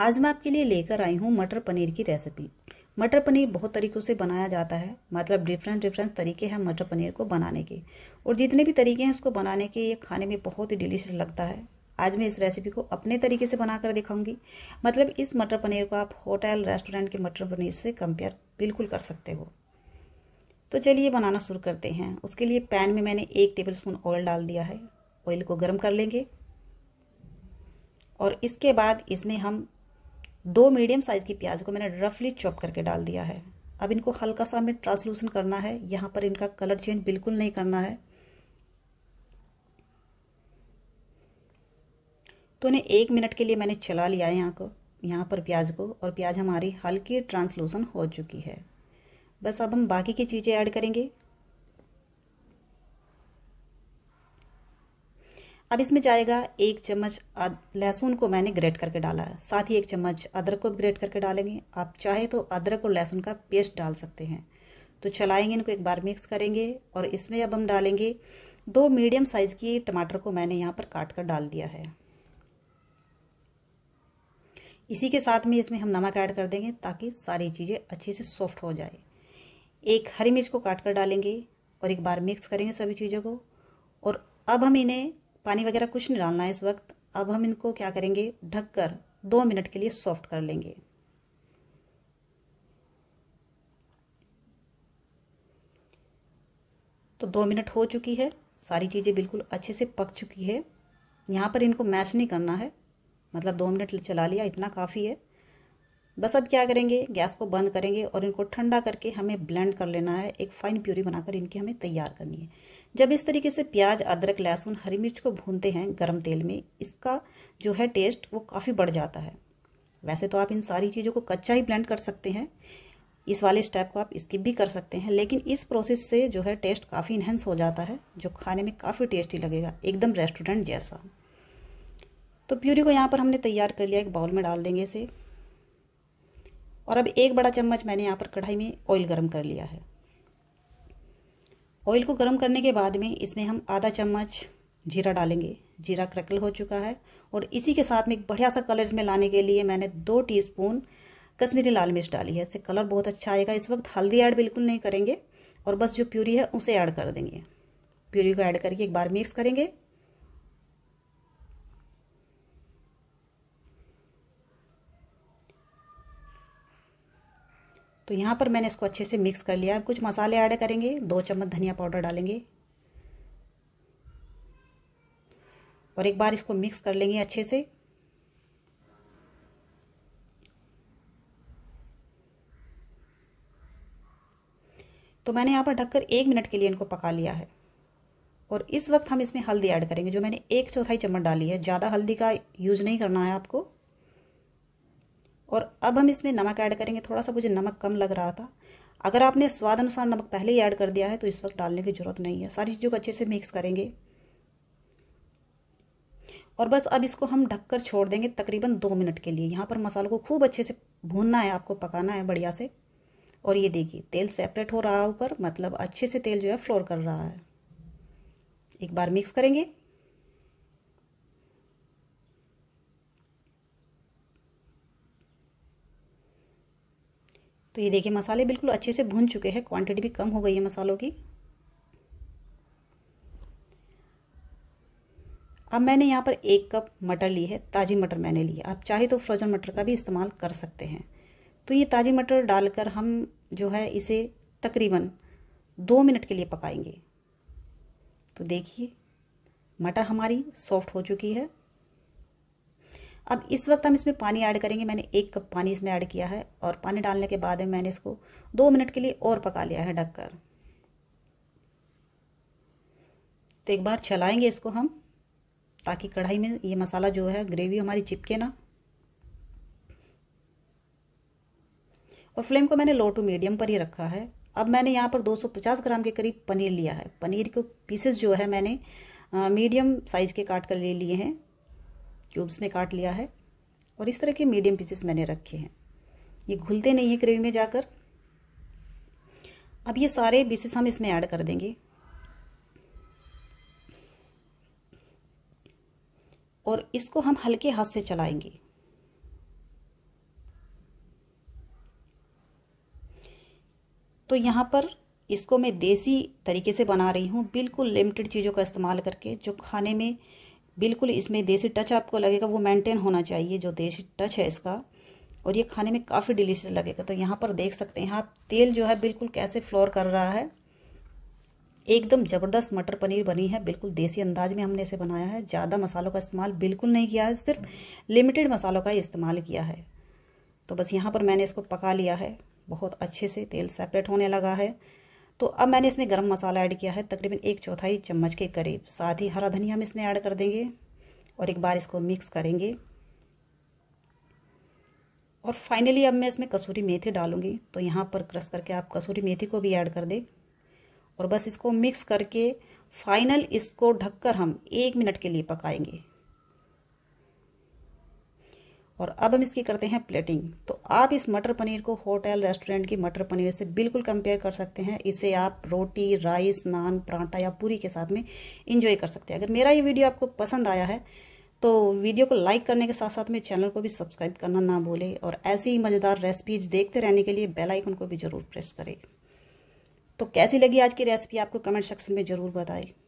आज मैं आपके लिए लेकर आई हूँ मटर पनीर की रेसिपी मटर पनीर बहुत तरीक़ों से बनाया जाता है मतलब डिफरेंट डिफरेंट तरीके हैं मटर पनीर को बनाने के और जितने भी तरीके हैं इसको बनाने के ये खाने में बहुत ही डिलीशियस लगता है आज मैं इस रेसिपी को अपने तरीके से बनाकर दिखाऊंगी मतलब इस मटर पनीर को आप होटल रेस्टोरेंट के मटर पनीर से कंपेयर बिल्कुल कर सकते हो तो चलिए बनाना शुरू करते हैं उसके लिए पैन में मैंने एक टेबल स्पून ऑयल डाल दिया है ऑयल को गर्म कर लेंगे और इसके बाद इसमें हम दो मीडियम साइज की प्याज को मैंने रफली चॉप करके डाल दिया है अब इनको हल्का सा हमें ट्रांसलूसन करना है यहाँ पर इनका कलर चेंज बिल्कुल नहीं करना है तो इन्हें एक मिनट के लिए मैंने चला लिया है यहाँ को यहाँ पर प्याज को और प्याज हमारी हल्की ट्रांसलूसन हो चुकी है बस अब हम बाकी की चीज़ें ऐड करेंगे अब इसमें जाएगा एक चम्मच लहसुन को मैंने ग्रेट करके डाला है साथ ही एक चम्मच अदरक को भी ग्रेट करके डालेंगे आप चाहे तो अदरक और लहसुन का पेस्ट डाल सकते हैं तो चलाएंगे इनको एक बार मिक्स करेंगे और इसमें अब हम डालेंगे दो मीडियम साइज़ की टमाटर को मैंने यहाँ पर काट कर डाल दिया है इसी के साथ में इसमें हम नमक ऐड कर देंगे ताकि सारी चीज़ें अच्छे से सॉफ्ट हो जाए एक हरी मिर्च को काट कर डालेंगे और एक बार मिक्स करेंगे सभी चीज़ों को और अब हम इन्हें पानी वगैरह कुछ नहीं डालना है इस वक्त अब हम इनको क्या करेंगे ढककर दो मिनट के लिए सॉफ्ट कर लेंगे तो दो मिनट हो चुकी है सारी चीज़ें बिल्कुल अच्छे से पक चुकी है यहाँ पर इनको मैश नहीं करना है मतलब दो मिनट चला लिया इतना काफ़ी है बस अब क्या करेंगे गैस को बंद करेंगे और इनको ठंडा करके हमें ब्लेंड कर लेना है एक फाइन प्यूरी बनाकर इनकी हमें तैयार करनी है जब इस तरीके से प्याज अदरक लहसुन हरी मिर्च को भूनते हैं गर्म तेल में इसका जो है टेस्ट वो काफ़ी बढ़ जाता है वैसे तो आप इन सारी चीज़ों को कच्चा ही ब्लेंड कर सकते हैं इस वाले स्टेप को आप स्किप भी कर सकते हैं लेकिन इस प्रोसेस से जो है टेस्ट काफ़ी इन्हेंस हो जाता है जो खाने में काफ़ी टेस्टी लगेगा एकदम रेस्टोरेंट जैसा तो प्यूरी को यहाँ पर हमने तैयार कर लिया एक बाउल में डाल देंगे इसे और अब एक बड़ा चम्मच मैंने यहाँ पर कढ़ाई में ऑयल गर्म कर लिया है ऑयल को गर्म करने के बाद में इसमें हम आधा चम्मच जीरा डालेंगे जीरा क्रैकल हो चुका है और इसी के साथ में एक बढ़िया सा कलर इसमें लाने के लिए मैंने दो टीस्पून कश्मीरी लाल मिर्च डाली है इससे कलर बहुत अच्छा आएगा इस वक्त हल्दी ऐड बिल्कुल नहीं करेंगे और बस जो प्यूरी है उसे ऐड कर देंगे प्यूरी को ऐड करके एक बार मिक्स करेंगे तो यहाँ पर मैंने इसको अच्छे से मिक्स कर लिया कुछ मसाले ऐड करेंगे दो चम्मच धनिया पाउडर डालेंगे और एक बार इसको मिक्स कर लेंगे अच्छे से तो मैंने यहाँ पर ढककर एक मिनट के लिए इनको पका लिया है और इस वक्त हम इसमें हल्दी ऐड करेंगे जो मैंने एक चौथाई चम्मच डाली है ज़्यादा हल्दी का यूज़ नहीं करना है आपको और अब हम इसमें नमक ऐड करेंगे थोड़ा सा मुझे नमक कम लग रहा था अगर आपने स्वाद अनुसार नमक पहले ही ऐड कर दिया है तो इस वक्त डालने की ज़रूरत नहीं है सारी चीज़ों को अच्छे से मिक्स करेंगे और बस अब इसको हम ढककर छोड़ देंगे तकरीबन दो मिनट के लिए यहाँ पर मसालों को खूब अच्छे से भूनना है आपको पकाना है बढ़िया से और ये देखिए तेल सेपरेट हो रहा है ऊपर मतलब अच्छे से तेल जो है फ्लोर कर रहा है एक बार मिक्स करेंगे तो ये देखिए मसाले बिल्कुल अच्छे से भून चुके हैं क्वांटिटी भी कम हो गई है मसालों की अब मैंने यहाँ पर एक कप मटर ली है ताज़ी मटर मैंने ली है आप चाहे तो फ्रोजन मटर का भी इस्तेमाल कर सकते हैं तो ये ताज़ी मटर डालकर हम जो है इसे तकरीबन दो मिनट के लिए पकाएंगे तो देखिए मटर हमारी सॉफ्ट हो चुकी है अब इस वक्त हम इसमें पानी ऐड करेंगे मैंने एक कप पानी इसमें ऐड किया है और पानी डालने के बाद मैंने इसको दो मिनट के लिए और पका लिया है ढककर तो एक बार चलाएंगे इसको हम ताकि कढ़ाई में ये मसाला जो है ग्रेवी हमारी चिपके ना और फ्लेम को मैंने लो टू मीडियम पर ही रखा है अब मैंने यहाँ पर 250 ग्राम के करीब पनीर लिया है पनीर के पीसेस जो है मैंने मीडियम साइज के काट कर ले लिए हैं क्यूब्स में काट लिया है और इस तरह के मीडियम पीसेस मैंने रखे हैं ये घुलते नहीं है ग्रेवी में जाकर अब ये सारे पीसेस हम इसमें ऐड कर देंगे और इसको हम हल्के हाथ से चलाएंगे तो यहाँ पर इसको मैं देसी तरीके से बना रही हूँ बिल्कुल लिमिटेड चीज़ों का इस्तेमाल करके जो खाने में बिल्कुल इसमें देसी टच आपको लगेगा वो मेंटेन होना चाहिए जो देसी टच है इसका और ये खाने में काफ़ी डिलीशियस लगेगा तो यहाँ पर देख सकते हैं यहाँ तेल जो है बिल्कुल कैसे फ्लोर कर रहा है एकदम ज़बरदस्त मटर पनीर बनी है बिल्कुल देसी अंदाज में हमने इसे बनाया है ज़्यादा मसालों का इस्तेमाल बिल्कुल नहीं किया है सिर्फ लिमिटेड मसालों का ही इस्तेमाल किया है तो बस यहाँ पर मैंने इसको पका लिया है बहुत अच्छे से तेल सेपरेट होने लगा है तो अब मैंने इसमें गर्म मसाला ऐड किया है तकरीबन एक चौथाई चम्मच के करीब साथ ही हरा धनिया हम इसमें ऐड कर देंगे और एक बार इसको मिक्स करेंगे और फाइनली अब मैं इसमें कसूरी मेथी डालूंगी तो यहाँ पर क्रश करके आप कसूरी मेथी को भी ऐड कर दें और बस इसको मिक्स करके फाइनल इसको ढककर हम एक मिनट के लिए पकाएंगे और अब हम इसकी करते हैं प्लेटिंग तो आप इस मटर पनीर को होटल रेस्टोरेंट की मटर पनीर से बिल्कुल कंपेयर कर सकते हैं इसे आप रोटी राइस नान परांठा या पूरी के साथ में इंजॉय कर सकते हैं अगर मेरा ये वीडियो आपको पसंद आया है तो वीडियो को लाइक करने के साथ साथ में चैनल को भी सब्सक्राइब करना ना भूलें और ऐसी ही मज़ेदार रेसिपीज देखते रहने के लिए बेल आइकन को भी ज़रूर प्रेस करें तो कैसी लगी आज की रेसिपी आपको कमेंट सेक्शन में ज़रूर बताएं